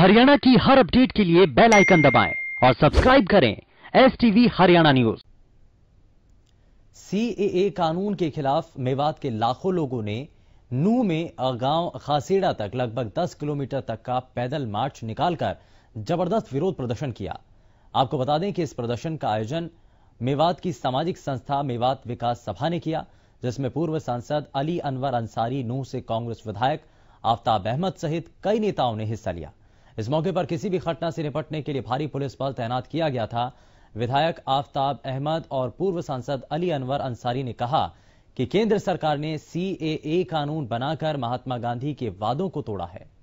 हरियाणा की हर अपडेट के लिए बेल आइकन दबाएं और सब्सक्राइब करें एस टीवी हरियाणा न्यूज ए कानून के खिलाफ मेवात के लाखों लोगों ने नू में गांव खासेड़ा तक लगभग 10 किलोमीटर तक का पैदल मार्च निकालकर जबरदस्त विरोध प्रदर्शन किया आपको बता दें कि इस प्रदर्शन का आयोजन मेवात की सामाजिक संस्था मेवात विकास सभा ने किया जिसमें पूर्व सांसद अली अनवर अंसारी नूह से कांग्रेस विधायक आफ्ताब अहमद सहित कई नेताओं ने हिस्सा लिया इस मौके पर किसी भी घटना से निपटने के लिए भारी पुलिस बल तैनात किया गया था विधायक आफ्ताब अहमद और पूर्व सांसद अली अनवर अंसारी ने कहा कि केंद्र सरकार ने सीएए कानून बनाकर महात्मा गांधी के वादों को तोड़ा है